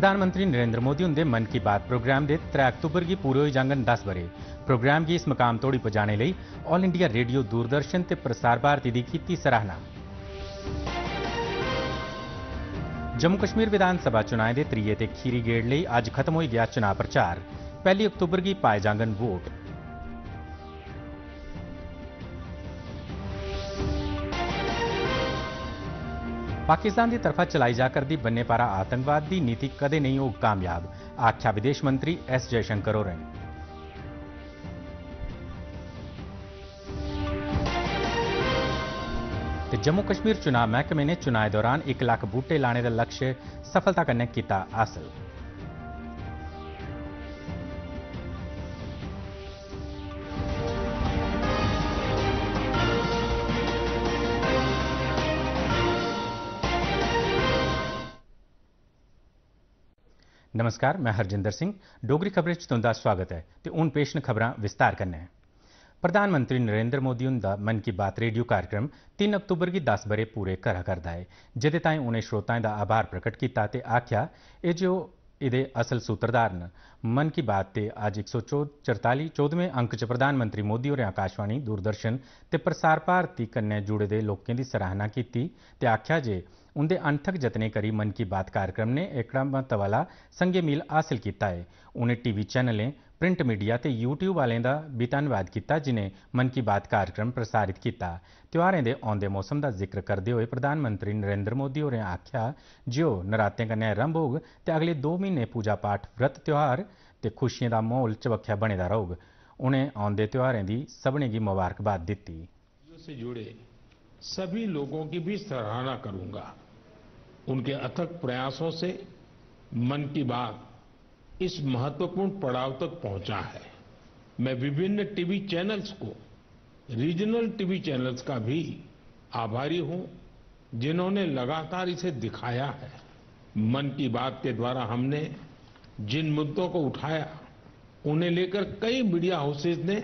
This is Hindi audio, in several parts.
प्रधानमंत्री नरेंद्र मोदी उन्दे मन की बात प्रोग्राम के त्रै अक्टूबर की पूरे हुई जांगन दस बरे प्रोग्राम की इस मकाम तोड़ी पजाने लई ऑल इंडिया रेडियो दूरदर्शन ते प्रसार भारती की कीती सराहना जम्मू कश्मीर विधानसभा चुनाव के त्रीए ते खीरी गेड़ लई आज खत्म हो गया चुनाव प्रचार पहली अक्टूबर की पाए जांगन वोट ਪਾਕਿਸਤਾਨ ਦੀ ਤਰਫਾ ਚਲਾਈ ਜਾ ਕਰਦੀ ਬੰਨੇਪਾਰਾ ਆਤੰਕਵਾਦ ਦੀ ਨੀਤੀ ਕਦੇ ਨਹੀਂ ਉਹ ਕਾਮਯਾਬ ਆਖਿਆ ਵਿਦੇਸ਼ ਮੰਤਰੀ ਐਸ ਜੈਸ਼ੰਕਰ ਹੋ ਰਹੇ ਤੇ ਜੰਮੂ ਕਸ਼ਮੀਰ चुनाव ਮਹਿਕਮੇ ਨੇ चुनाव ਦੌਰਾਨ 1 ਲੱਖ ਬੂਟੇ ਲਾਣੇ ਦਾ लक्ष्य ਸਫਲਤਾ कन्नै ਕੀਤਾ ਹਾਸਲ नमस्कार मैं हरजिंदर सिंह डोगरी खबरें च तुंदा स्वागत है ते हून पेश न खबरां विस्तार कन्नै प्रधानमंत्री नरेंद्र मोदी हुंदा मन की बात रेडियो कार्यक्रम 3 अक्तूबर की 10 ब'रे पूरे करा करदा है जेह्दे ताई उनें श्रोताएं दा आभार प्रकट कीता ते आख्या ए जो इदे असल सूत्रधार न मन की बात ते आज 144 सौ चरताली अंक च प्रधानमंत्री मोदी होरें आकाशवाणी दूरदर्शन ते प्रसार भारती कन्नै जुड़े दे लोकें दी सराहना कीती ते आख्या जे उंदे अणथक जतने करी मन की बात कार्यक्रम ने एक तवाला संगे मील हासिल किया है उन्हें टीवी चैनलें प्रिंट मीडिया ते यूट्यूब वाले दा भी धन्नवाद किया जिन्हें मन की बात कार्यक्रम प्रसारित किया त्यौहारें दे आंदे मौसम दा जिक्र करते हुए प्रधानमंत्री नरेंद्र मोदी होरें आख्या जो नरातें कन्नै रंभ होग ते अगले दो महीने पूजा पाठ व्रत त्यौहार ते खुशियों का माहौल चबख्या बने दा रौह्ग उनें औंदे त्यौहारें दी मुबारकबाद दी ममारकबाद दित्ती सभी लोगों की भी सराहना करूंगा उनके अथक प्रयासों से मन की बात इस महत्वपूर्ण पड़ाव तक पहुंचा है मैं विभिन्न टीवी चैनल्स को रीजनल टीवी चैनल्स का भी आभारी हूं जिन्होंने लगातार इसे दिखाया है मन की बात के द्वारा हमने जिन मुद्दों को उठाया उन्हें लेकर कई मीडिया हाउसेज ने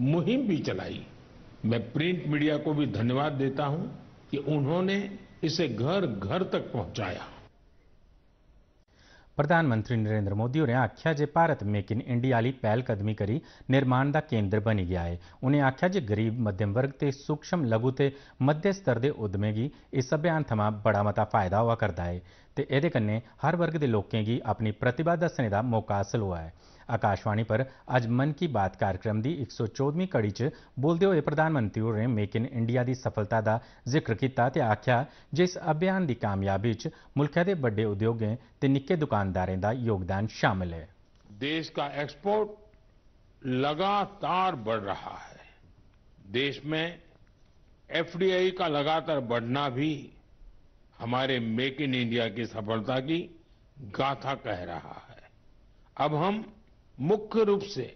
मुहिम भी चलाई मैं प्रिंट मीडिया को भी धन्यवाद देता हूं कि उन्होंने इसे घर घर तक पहुंचाया प्रधानमंत्री नरेंद्र मोदी होरें आखिया जे भारत मेक इन इंडिया लई पहलकदमी करी निर्माण दा केंद्र बनी गया है उन्हें आखिया जे गरीब मध्यम वर्ग ते सूक्ष्म लघु ते मध्य स्तर दे उद्यमें गी इस अभियान थमां बड़ा मता फायदा होआ करदा है ते एदे कन्ने हर वर्ग दे लोकें गी अपनी प्रतिभा दसने दा मौका हासिल हुआ है आकाशवाणी पर अज मन की बात कार्यक्रम की एक सौ चौदवीं कड़ी च बोलते हुए प्रधानमंत्री होरें मेक इन इंडिया की सफलता का जिक्र किया आख्या जे इस अभियान की कामयाबी च मुल्क के बड़े उद्योगों से निके दुकानदारों का योगदान शामिल है देश का एक्सपोर्ट लगातार बढ़ रहा है देश में एफडीआई का लगातार बढ़ना भी हमारे मेक इन इंडिया की सफलता की गाथा कह रहा है अब हम मुख्य रूप से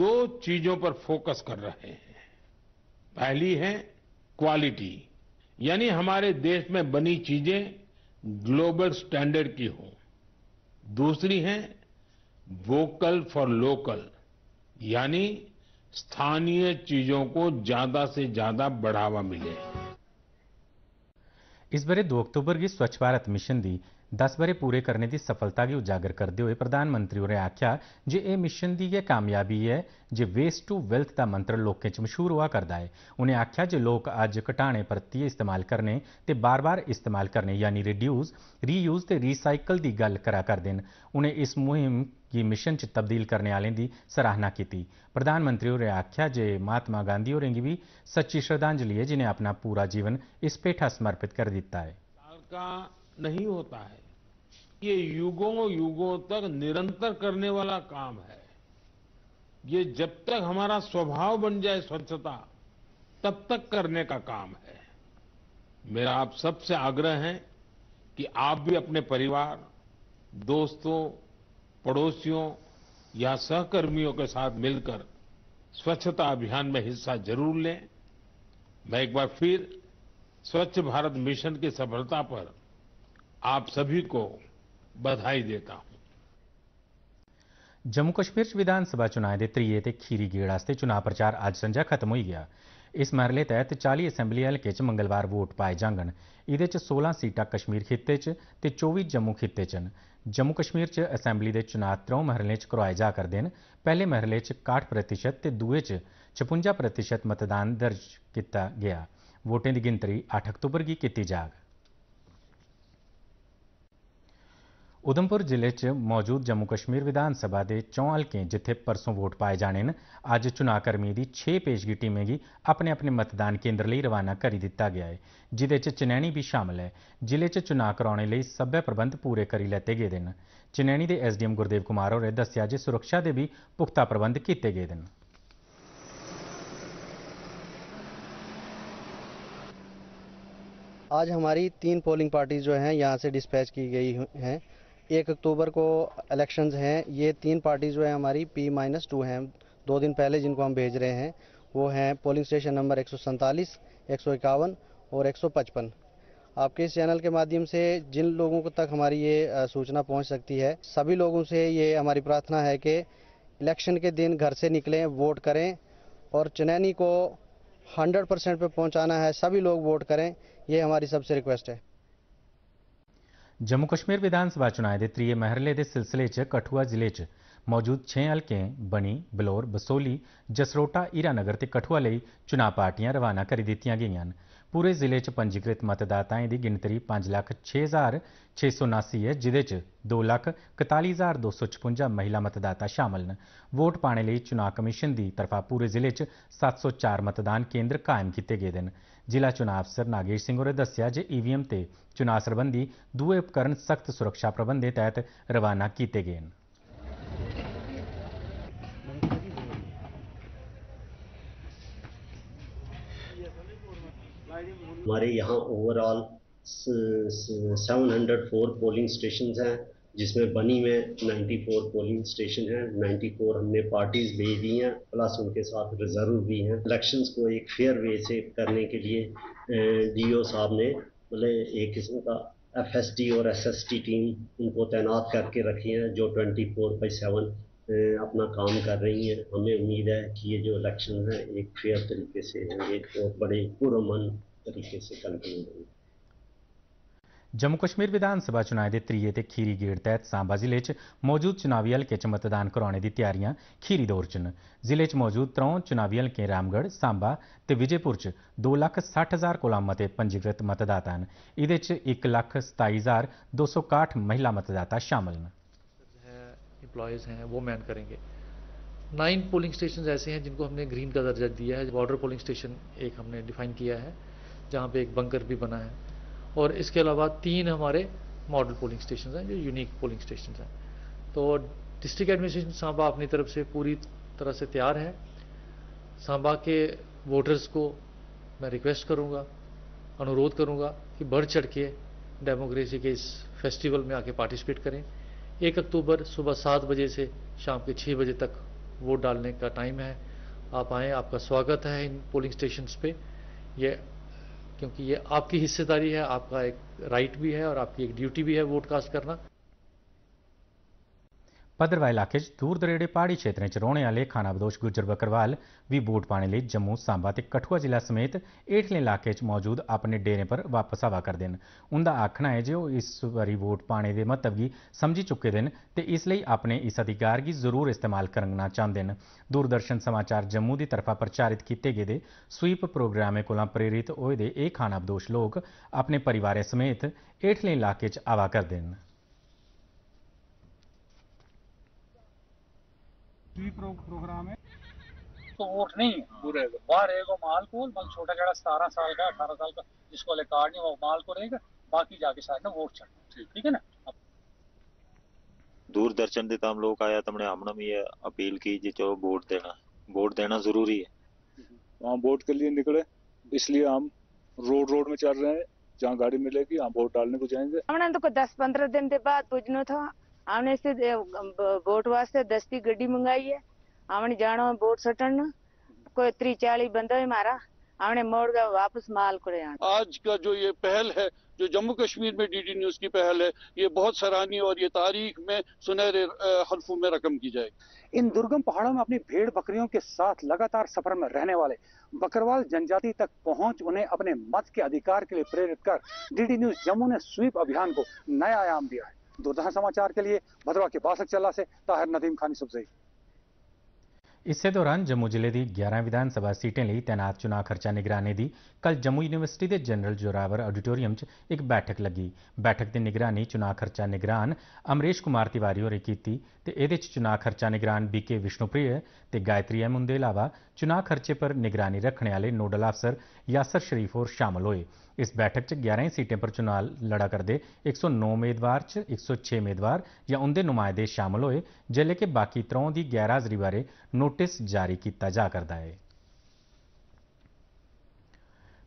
दो चीजों पर फोकस कर रहे हैं पहली है क्वालिटी यानी हमारे देश में बनी चीजें ग्लोबल स्टैंडर्ड की हों दूसरी है वोकल फॉर लोकल यानी स्थानीय चीजों को ज्यादा से ज्यादा बढ़ावा मिले इस बारे दो अक्टूबर की स्वच्छ भारत मिशन दी दस ब'रे पूरे करने की सफलता भी उजागर करते हुए प्रधानमंत्री होरें आख्या जे ए मिशन की यह कामयाबी है जे वेस्ट टू वेल्थ का मंत्र लोगों च मशहूर हुआ करता है उन्हें आख्या जे लोग अज घटाने परतीय इस्तेमाल करने ते बार बार इस्तेमाल करने यानी रिड्यूस रीयूज ते रीसाइकल की गल करा करदे न उन्हें इस मुहिम की मिशन च तब्दील करने वाले की सराहना की प्रधानमंत्री होरें आख्या जे महात्मा गांधी होरें भी सच्ची श्रद्धांजलि है जिन्हें अपना पूरा जीवन इस पेठा समर्पित कर दिता है नहीं होता है ये युगों युगों तक निरंतर करने वाला काम है ये जब तक हमारा स्वभाव बन जाए स्वच्छता तब तक करने का काम है मेरा आप सबसे आग्रह है कि आप भी अपने परिवार दोस्तों पड़ोसियों या सहकर्मियों के साथ मिलकर स्वच्छता अभियान में हिस्सा जरूर लें मैं एक बार फिर स्वच्छ भारत मिशन की सफलता पर आप सभी को बधाई देता हूं जम्मू कश्मीर विधानसभा के त्रीए ते खीरी गेड़ चुनाव प्रचार अज संजा खत्म हो गया इस मरले तहत चाली असैंबली हल्के च मंगलवार वोट पाए जाङन एह्दे च सोलां कश्मीर खित्ते च ते चौबी जम्मू खित्ते च जम्मू कश्मीर च असैम्बली दे चुनाव त्र'ऊं मरहलें च करोआए जा करदे न पहले मरहले च काह्ठ प्रतिशत ते दुए च छपुंजा प्रतिशत मतदान दर्ज किया गया वोटें दी गिनतरी अट्ठ अक्तूबर गी कीती जाग उधमपुर जिले च मौजूद जम्मू कश्मीर विधानसभा के दे चौं हलकें जित्थे परसों वोट पाए जाने न अज्ज चुनां दी छे पेशगी टीमें गी अपने अपने मतदान केंद्र लेई रवाना करी दित्ता गया है जिदे च चनैनी भी शामिल है जिले च चुनाव कराने सभ्य प्रबंध पूरे करी लैते गए न चनैनी दे एसडीएम गुरदेव कुमार होरें दस्सेआ जे सुरक्षा दे भी पुख्ता प्रबंध कीते गए न आज हमारी तीन पोलिंग पार्टी जो हैं यहाँ से डिस्पैच की गई हैं एक अक्टूबर को इलेक्शंस हैं ये तीन पार्टी जो है हमारी पी माइनस टू हैं दो दिन पहले जिनको हम भेज रहे हैं वो हैं पोलिंग स्टेशन नंबर एक सौ सैंतालीस एक सौ इक्यावन और एक सौ पचपन आपके इस चैनल के माध्यम से जिन लोगों को तक हमारी ये सूचना पहुंच सकती है सभी लोगों से ये हमारी प्रार्थना है कि इलेक्शन के दिन घर से निकलें वोट करें और चनैनी को 100 परसेंट पर पहुंचाना है सभी लोग वोट करें ये हमारी सबसे रिक्वेस्ट है ਜੰਮੂ ਕਸ਼ਮੀਰ ਵਿਧਾਨ ਸਭਾ ਚੋਣਾਂ ਦੇ ਤ੍ਰੀਏ ਮਹਿਰਲੇ ਦੇ ਸਿਲਸਿਲੇ 'ਚ ਕਠੂਆ ਜ਼ਿਲ੍ਹੇ 'ਚ ਮੌਜੂਦ 6 ਹਲਕੇ ਬਣੀ, ਬਲੌਰ, ਬਸੋਲੀ, ਜਸਰੋਟਾ, ਇਰਾਨਗਰ ਤੇ ਕਠੂਆ ਲਈ ਚੋਣਾਂ ਪਾਰਟੀਆਂ ਰਵਾਨਾ ਕਰ ਦਿੱਤੀਆਂ ਗਈਆਂ ਪੂਰੇ ਜ਼ਿਲ੍ਹੇ 'ਚ ਪੰਜੀਕ੍ਰਿਤ ਮਤਦਾਤਾਆਂ ਦੀ ਗਿਣਤੀ 5,6679 ਹੈ ਜਿਦੇ 'ਚ 241256 ਮਹਿਲਾ ਮਤਦਾਤਾ ਸ਼ਾਮਲ ਨੇ ਵੋਟ ਪਾਣੇ ਲਈ ਚੋਣਾਂ ਕਮਿਸ਼ਨ ਦੀ ਤਰਫਾ ਪੂਰੇ ਜ਼ਿਲ੍ਹੇ 'ਚ 704 ਮਤਦਾਨ ਕੇਂਦਰ ਕਾਇਮ ਕੀਤੇ ਗਏ ਹਨ। जिला चुनाव अफसर नागेश सिंह होरें दसिया ज ईवीएम से चुनाव संबंधी दुए उपकरण सख्त सुरक्षा प्रबंधे तहत रवाना किए गए हमारे यहाँ ओवरऑल 704 पोलिंग स्टेशन हैं जिसमें बनी में 94 पोलिंग स्टेशन है 94 हमने पार्टीज भेज दी हैं प्लस उनके साथ रिजर्व भी हैं इलेक्शंस को एक फेयर वे से करने के लिए डीओ साहब ने मतलब एक किस्म का एफएसटी और एसएसटी टीम उनको तैनात करके रखी हैं जो 24 फोर बाई सेवन अपना काम कर रही हैं हमें उम्मीद है कि ये जो इलेक्शन है एक फेयर तरीके से होंगे और बड़े पुरमन तरीके से कंटिन्यू होंगे जम्मू कश्मीर विधानसभा चुनाव के त्रीए से खीरी गेड़ तहत सांबा जिले में मौजूद चुनावी हल्के च मतदान कराने की तैयारियां खीरी दौर च जिले में मौजूद त्रौ चुनावी हल्के रामगढ़ सांबा ते विजयपुर च दो लख सठ हजार कोला मते पंजीकृत मतदाता हैं ये एक लख सताई हजार दो सौ काठ महिला मतदाता शामिल इंप्लॉयज हैं वो मैन करेंगे नाइन पोलिंग स्टेशन ऐसे हैं जिनको हमने ग्रीन का दर्जा दिया है बॉर्डर पोलिंग स्टेशन एक हमने डिफाइन किया है जहाँ पे एक बंकर भी बना है और इसके अलावा तीन हमारे मॉडल पोलिंग स्टेशन हैं जो यूनिक पोलिंग स्टेशन हैं तो डिस्ट्रिक्ट एडमिनिस्ट्रेशन सांबा अपनी तरफ से पूरी तरह से तैयार है सांबा के वोटर्स को मैं रिक्वेस्ट करूंगा अनुरोध करूंगा कि बढ़ चढ़ के डेमोक्रेसी के इस फेस्टिवल में आके पार्टिसिपेट करें एक अक्टूबर सुबह सात बजे से शाम के छः बजे तक वोट डालने का टाइम है आप आएँ आपका स्वागत है इन पोलिंग स्टेशन पे ये क्योंकि ये आपकी हिस्सेदारी है आपका एक राइट भी है और आपकी एक ड्यूटी भी है वोट कास्ट करना ਪਦਰਵਾ ਇਲਾਕੇ 'ਚ ਦੂਰ ਦਰੇੜੇ ਪਹਾੜੀ ਖੇਤਰਾਂ 'ਚ ਰਹਿਣ ਵਾਲੇ ਖਾਨਾ ਬਦੋਸ਼ ਗੁੱਜਰ ਵੀ ਵੋਟ ਪਾਣੇ ਲਈ ਜੰਮੂ ਸਾਂਬਾ ਤੇ ਕਠੂਆ ਜ਼ਿਲ੍ਹਾ ਸਮੇਤ ਏਠਲੇ ਇਲਾਕੇ 'ਚ ਮੌਜੂਦ ਆਪਣੇ ਡੇਰੇ ਪਰ ਵਾਪਸ ਆਵਾ ਕਰਦੇ ਨੇ ਉਹਨਾਂ ਦਾ ਆਖਣਾ ਹੈ ਜੇ ਉਹ ਇਸ ਵਾਰੀ ਵੋਟ ਪਾਣੇ ਦੇ ਮਹੱਤਵ ਕੀ ਸਮਝੀ ਚੁੱਕੇ ਨੇ ਤੇ ਇਸ ਲਈ ਆਪਣੇ ਇਸ ਅਧਿਕਾਰ ਕੀ ਜ਼ਰੂਰ ਇਸਤੇਮਾਲ ਕਰਨਾ ਚਾਹੁੰਦੇ ਨੇ ਦੂਰਦਰਸ਼ਨ ਸਮਾਚਾਰ ਜੰਮੂ ਦੀ ਤਰਫਾ ਪ੍ਰਚਾਰਿਤ ਕੀਤੇ ਗਏ ਦੇ ਸਵੀਪ ਪ੍ਰੋਗਰਾਮੇ ਕੋਲੋਂ ਪ੍ਰੇਰਿਤ ਹੋਏ ਦੇ ਇਹ ਖਾਨਾ ਬਦੋਸ਼ ਲੋਕ ਆਪਣੇ ਪਰਿਵਾਰੇ ਸਮੇਤ ਏਠਲੇ ਇਲਾਕੇ 'ਚ ਆਵਾ ਕਰਦੇ ਨੇ फ्री प्रो, प्रोग्राम है तो वोट नहीं बुरे बाहर एक माल को छोटा कड़ा सतारह साल का अठारह साल का जिसको वाले कार्ड नहीं वो माल को रहेगा बाकी जाके सारे वोट चढ़ना ठीक है ना दूरदर्शन ਦੇ लोग आया तुमने हमने भी ਵੀ अपील की ਜੇ चलो वोट देना वोट देना जरूरी है वहाँ वोट के लिए निकले इसलिए हम रोड रोड में चल रहे हैं जहाँ गाड़ी मिलेगी हम वोट डालने को जाएंगे हमने तो दस पंद्रह दिन के बाद पूछना था हमने इससे बोट वास्ते दस की गड्डी मंगाई है हमने जानो बोट सटन कोई त्री चालीस बंदा है मारा हमने मोड़ का वापस माल को आज का जो ये पहल है जो जम्मू कश्मीर में डीडी न्यूज की पहल है ये बहुत सराहनीय और ये तारीख में सुनहरे हल्फों में रकम की जाएगी इन दुर्गम पहाड़ों में अपनी भेड़ बकरियों के साथ लगातार सफर में रहने वाले बकरवाल जनजाति तक पहुंच उन्हें अपने मत के अधिकार के लिए प्रेरित कर डीडी न्यूज जम्मू ने स्वीप अभियान को नया आयाम दिया है दूरदर्शन समाचार के लिए भद्रवा के बासक चल्ला से ताहिर नदीम खानी सुबजई ਇਸੇ ਦੌਰਾਨ ਜੰਮੂ ਜ਼ਿਲ੍ਹੇ ਦੀ 11 ਵਿਧਾਨ ਸਭਾ ਸੀਟਾਂ ਲਈ ਤਾਇਨਾਤ ਚੁਣਾ ਖਰਚਾ ਨਿਗਰਾਨੀ ਦੀ ਕੱਲ ਜੰਮੂ ਯੂਨੀਵਰਸਿਟੀ ਦੇ ਜਨਰਲ ਜੋਰਾਵਰ ਆਡੀਟੋਰੀਅਮ 'ਚ ਇੱਕ ਬੈਠਕ ਲੱਗੀ ਬੈਠਕ ਦੀ ਨਿਗਰਾਨੀ ਚੁਣਾ ਖਰਚਾ ਨਿਗਰਾਨ ਅਮਰੀਸ਼ ਕੁਮਾਰ ਤਿਵਾਰੀ ਹੋਰੇ ਕੀਤੀ ਤੇ ਇਹਦੇ 'ਚ ਚੁਣਾ ਖਰਚਾ ਨਿਗਰਾਨ ਬੀਕੇ ਵਿਸ਼ਨੂਪ੍ਰੀਅ ਤੇ ਗਾਇਤਰੀ ਐਮ ਦੇ ਇਲਾਵਾ ਚੁਣਾ ਖਰਚੇ ਪਰ ਨਿਗਰਾਨੀ ਰੱਖਣ ਵਾਲੇ ਨੋਡਲ ਅਫਸਰ ਯਾਸਰ ਸ਼ਰੀਫ ਹੋਰ ਸ਼ਾਮਲ ਹੋਏ ਇਸ ਬੈਠਕ 'ਚ 11 ਸੀਟਾਂ ਪਰ चुनाव ਲੜਾ ਕਰਦੇ 109 ਉਮੀਦਵਾਰ 'ਚ 106 ਉਮੀਦਵਾਰ ਜਾਂ ਉਹਦੇ ਨੁਮਾਇਦੇ ਸ਼ਾਮਲ ਹੋਏ जेल्लै ਕੇ ਬਾਕੀ त्रौं ਦੀ ਗੈਰ ਹਾਜ਼ਰੀ ਬਾਰੇ नोटिस जारी किया जा करता है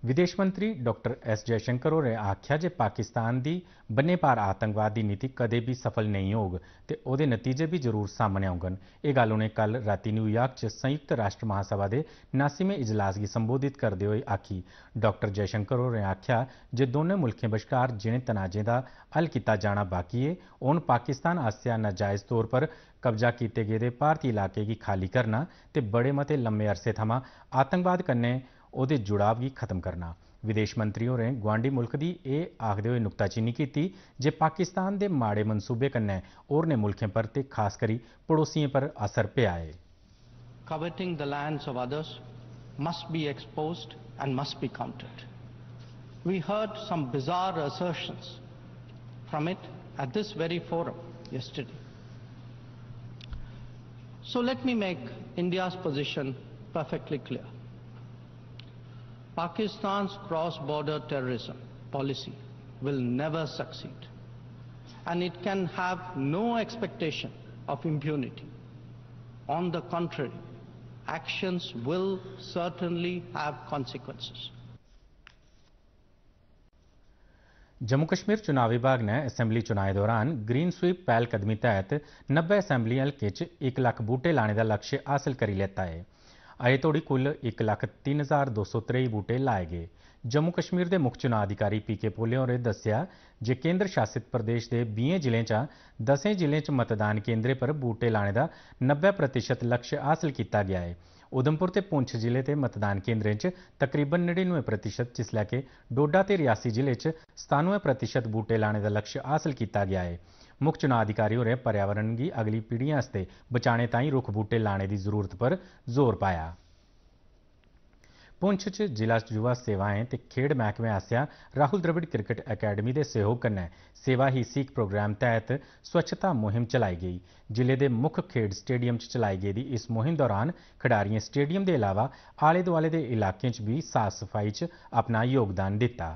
ਵਿਦੇਸ਼ ਮੰਤਰੀ ਡਾਕਟਰ ਐਸ ਜੈ ਸ਼ੰਕਰ ਹੋਰੇ ਆਖਿਆ ਜੇ ਪਾਕਿਸਤਾਨ ਦੀ ਪਾਰ ਆਤੰਕਵਾਦੀ ਨੀਤੀ ਕਦੇ ਵੀ ਸਫਲ ਨਹੀਂ ਹੋਗ ਤੇ ਉਹਦੇ ਨਤੀਜੇ ਵੀ ਜ਼ਰੂਰ ਸਾਹਮਣੇ ਆਉਣਗੇ ਇਹ ਗੱਲ ਉਹਨੇ ਕੱਲ ਰਾਤੀ ਨਿਊਯਾਰਕ 'ਚ ਸੰਯੁਕਤ ਰਾਸ਼ਟਰ ਮਹਾਸਭਾ ਦੇ ਨਾਸੀਮੇ ਇਜਲਾਸ ਦੀ ਸੰਬੋਧਿਤ ਕਰਦੇ ਹੋਏ ਆਖੀ ਡਾਕਟਰ ਜੈ ਸ਼ੰਕਰ ਹੋਰੇ ਆਖਿਆ ਜੇ ਦੋਨੇ ਮੁਲਕਾਂ ਵਿਚਕਾਰ ਜਿਹੜੇ ਤਨਾਜ਼ੇ ਦਾ ਹੱਲ ਕੀਤਾ ਜਾਣਾ ਬਾਕੀ ਹੈ ਉਹਨ ਪਾਕਿਸਤਾਨ ਆਸਿਆ ਨਾਜਾਇਜ਼ ਤੌਰ ਪਰ ਕਬਜ਼ਾ ਕੀਤੇ ਗਏ ਦੇ ਭਾਰਤੀ ਇਲਾਕੇ ਦੀ ਖਾਲੀ ਕਰਨਾ ਤੇ ਬੜੇ ਮਤੇ ਲੰਮੇ ਅਰਸੇ ਥਮਾ ਆਤੰਕਵਾਦ ਕਰਨੇ ओह्दे जुड़ाव गी खत्म करना विदेश मंत्री होरें गुआढ़ी मुल्क की यह आखते हुए नुक्ताचीनी की जे पाकिस्तान के माड़े मनसूबे कन्नै होरनें मुल्खें पर ते खासकरी पड़ोसियें पर असर पेआ ऐ Coveting the lands of others must be exposed and must be countered. We heard some bizarre assertions from it at this very forum yesterday. So let me make India's position perfectly clear. Pakistan's cross-border terrorism policy will never succeed. And it can have no expectation of impunity. On the contrary, actions will certainly have consequences. Jammu Kashmir चुनाव विभाग ने असेंबली चुनाएं दौरान ग्रीन स्वीप पहलकदमी तहत नब्बे असेंबली हल्के च एक लक्ख बूटे लाने का लक्ष्य हासिल करी लेता है ਆਏਤੋੜੀ ਕੁੱਲ 103223 ਬੂਟੇ ਲਾਏ ਗਏ ਜੰਮੂ ਕਸ਼ਮੀਰ ਦੇ ਮੁੱਖ ਚੁਣਾਂ ਅਧਿਕਾਰੀ ਪੀਕੇ ਪੋਲਿਓ ਹੋਰੇ ਦੱਸਿਆ ਜੇ ਕੇਂਦਰ ਸ਼ਾਸਿਤ ਪ੍ਰਦੇਸ਼ ਦੇ 20 ਜ਼ਿਲ੍ਹੇ ਚ 10 ਜ਼ਿਲ੍ਹੇ ਚ ਮਤਦਾਨ ਕੇਂਦਰੇ ਪਰ ਬੂਟੇ ਲਾਣੇ ਦਾ 90% ਲਕਸ਼ ਹਾਸਲ ਕੀਤਾ ਗਿਆ ਹੈ उधमपुर ते पुंछ जिले दे मतदान केंद्रें च तकरीबन नड़िनुए प्रतिशत जिसलै के डोडा ते रियासी जिले च सतानुए प्रतिशत बूह्टे लाने दा लक्ष्य हासल कीता गेआ ऐ ਮੁੱਖ ਚੁਣਾ ਅਧਿਕਾਰੀ ਹੋਰੇ ਪਰਿਆਵਰਣ ਦੀ ਅਗਲੀ ਪੀੜ੍ਹੀਆਂ ਵਾਸਤੇ ਬਚਾਣੇ ਤਾਈਂ ਰੁੱਖ ਬੂਟੇ ਲਾਣੇ ਦੀ ਜ਼ਰੂਰਤ ਪਰ ਜ਼ੋਰ ਪਾਇਆ ਪੁੰਛ ਚ ਜ਼ਿਲ੍ਹਾ ਯੁਵਾ ਸੇਵਾਵਾਂ ਤੇ ਖੇਡ ਮਹਿਕਮੇ ਆਸਿਆ ਰਾਹੁਲ ਦ੍ਰਵਿੜ ਕ੍ਰਿਕਟ ਅਕੈਡਮੀ ਦੇ ਸਹਿਯੋਗ ਕੰਨ ਸੇਵਾ ਹੀ ਸਿੱਖ ਪ੍ਰੋਗਰਾਮ ਤਹਿਤ ਸਵੱਛਤਾ ਮੁਹਿੰਮ ਚਲਾਈ ਗਈ ਜ਼ਿਲ੍ਹੇ ਦੇ ਮੁੱਖ ਖੇਡ ਸਟੇਡੀਅਮ ਚ ਚਲਾਈ ਗਈ ਇਸ ਮੁਹਿੰਮ ਦੌਰਾਨ ਖਿਡਾਰੀਆਂ ਸਟੇਡੀਅਮ ਦੇ ਇਲਾਵਾ ਆਲੇ-ਦੁਆਲੇ ਦੇ ਇਲਾਕਿਆਂ ਚ ਵੀ ਸਾਫ਼ ਸਫਾਈ ਚ ਆਪਣਾ ਯੋਗਦਾਨ ਦਿੱਤਾ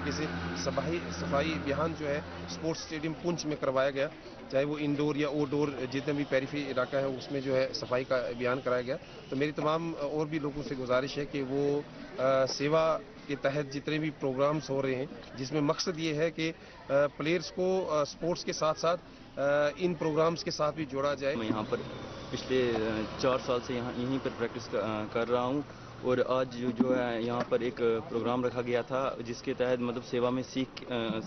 तरीके से सफाई सफाई अभियान जो है स्पोर्ट्स स्टेडियम पुंछ में करवाया गया चाहे वो इंडोर या आउटडोर जितने भी पैरिफी इलाका है उसमें जो है सफाई का अभियान कराया गया तो मेरी तमाम और भी लोगों से गुजारिश है कि वो आ, सेवा के तहत जितने भी प्रोग्राम्स हो रहे हैं जिसमें मकसद ये है कि प्लेयर्स को स्पोर्ट्स के साथ साथ इन प्रोग्राम्स के साथ भी जोड़ा जाए मैं यहाँ पर पिछले चार साल से यहाँ यहीं पर प्रैक्टिस कर रहा हूँ और आज जो जो है यहाँ पर एक प्रोग्राम रखा गया था जिसके तहत मतलब सेवा में सीख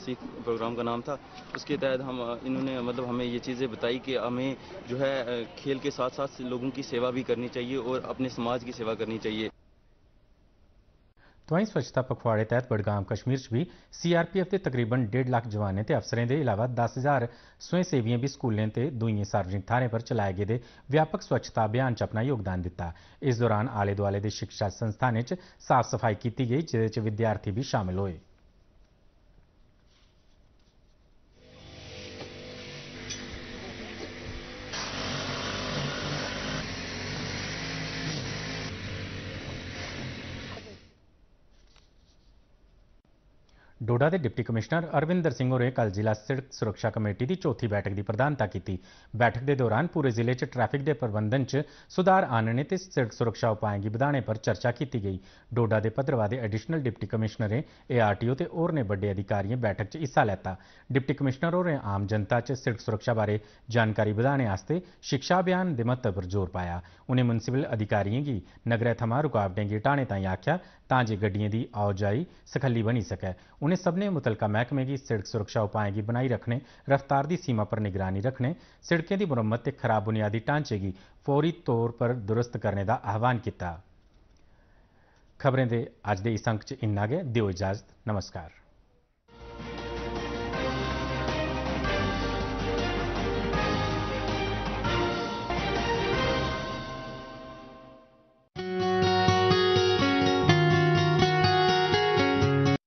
सीख प्रोग्राम का नाम था उसके तहत हम इन्होंने मतलब हमें ये चीज़ें बताई कि हमें जो है खेल के साथ साथ लोगों की सेवा भी करनी चाहिए और अपने समाज की सेवा करनी चाहिए ਤਾਂ ਹੀ ਸਵੱਛਤਾ ਪਖਵਾੜੇ ਤਹਿਤ ਬੜਗਾਮ ਕਸ਼ਮੀਰ 'ਚ ਵੀ ਸੀਆਰਪੀਐਫ ਦੇ ਤਕਰੀਬਨ 1.5 ਲੱਖ ਜਵਾਨੇ ਤੇ ਅਫਸਰਾਂ ਦੇ ਇਲਾਵਾ 10000 ਸਵੈ ਸੇਵੀਆਂ ਵੀ ਸਕੂਲਾਂ ਤੇ ਦੂਈਆਂ ਸਾਰਵਜਨਿਕ ਥਾਰੇ ਪਰ ਚਲਾਏ ਗਏ ਦੇ ਵਿਆਪਕ ਸਵੱਛਤਾ ਅਭਿਆਨ 'ਚ ਆਪਣਾ ਯੋਗਦਾਨ ਦਿੱਤਾ ਇਸ ਦੌਰਾਨ ਆਲੇ ਦੁਆਲੇ ਦੇ ਸਿੱਖਿਆ ਸੰਸਥਾਨਾਂ 'ਚ ਸਾਫ਼ ਸਫਾਈ ਕੀਤੀ ਗਈ ਜਿਦੇ 'ਚ ਵਿਦਿਆਰਥੀ ਵੀ ਸ਼ਾਮਲ ਹੋਏ ਡੋਡਾ ਦੇ ਡਿਪਟੀ ਕਮਿਸ਼ਨਰ ਅਰਵਿੰਦਰ ਸਿੰਘ ਹੋਰੇ ਕੱਲ ਜ਼ਿਲ੍ਹਾ ਸੜਕ ਸੁਰੱਖਿਆ ਕਮੇਟੀ ਦੀ ਚੌਥੀ ਬੈਠਕ ਦੀ ਪ੍ਰਧਾਨਤਾ ਕੀਤੀ ਬੈਠਕ ਦੇ ਦੌਰਾਨ ਪੂਰੇ ਜ਼ਿਲ੍ਹੇ 'ਚ ਟ੍ਰੈਫਿਕ ਦੇ ਪ੍ਰਬੰਧਨ 'ਚ ਸੁਧਾਰ ਆਣਨੇ ਤੇ ਸੜਕ ਸੁਰੱਖਿਆ ਉਪਾਆਂ ਦੀ ਵਧਾਣੇ ਪਰ ਚਰਚਾ ਕੀਤੀ ਗਈ ਡੋਡਾ ਦੇ ਭਦਰਵਾ ਦੇ ਐਡੀਸ਼ਨਲ ਡਿਪਟੀ ਕਮਿਸ਼ਨਰ ਏਆਰਟੀਓ ਤੇ ਹੋਰ ਨੇ ਵੱਡੇ ਅਧਿਕਾਰੀਆਂ ਬੈਠਕ 'ਚ ਹਿੱਸਾ ਲੈਤਾ ਡਿਪਟੀ ਕਮਿਸ਼ਨਰ ਹੋਰੇ ਆਮ ਜਨਤਾ 'ਚ ਸੜਕ ਸੁਰੱਖਿਆ ਬਾਰੇ ਜਾਣਕਾਰੀ ਵਧਾਣੇ ਵਾਸਤੇ ਸਿੱਖਿਆ ਅਭਿਆਨ ਦੇ ਮਹੱਤਵ 'ਤੇ ਜ਼ੋਰ ਪਾਇਆ ਉਹਨੇ ਮਿਊਨਿਸਪਲ ਅਧਿਕਾਰੀਆਂ ਦੀ ਨਗਰ ਥਮਾ ਰੁਕਾਵਟਾਂ ਗੀ ਟਾਣੇ ਤਾਈਂ ਆਖਿਆ ਤਾਂ ਜੇ ਗੱਡੀਆਂ ਦੀ ਆਉਜਾਈ ਸਖੱਲੀ ਬਣੀ ਸਕੇ उन्हें सबने मुतलका महकमे गी सिड़क सुरक्षा उपाएं गी बनाई रक्खने रफ्तार दी सीमा पर निगरानी रक्खने सिड़कें दी मुरम्मत ते खराब बुनियादी ढांचे गी फौरी तौर पर दुरुस्त करने दा आह्वान कीता खबरें दे अज्ज दे इस अंक च इन्ना गै देओ इजाजत नमस्कार